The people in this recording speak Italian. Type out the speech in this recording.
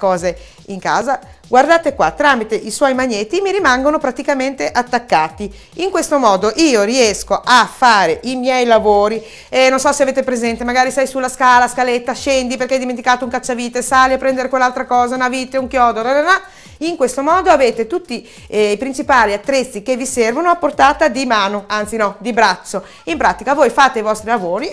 cose in casa, guardate qua, tramite i suoi magneti mi rimangono praticamente attaccati. In questo modo io riesco a fare i miei lavori, eh, non so se avete presente, magari sei sulla scala, scaletta, scendi perché hai dimenticato un cacciavite, sali a prendere quell'altra cosa, una vite, un chiodo, rararà. in questo modo avete tutti eh, i principali attrezzi che vi servono a portata di mano, anzi no, di braccio. In pratica voi fate i vostri lavori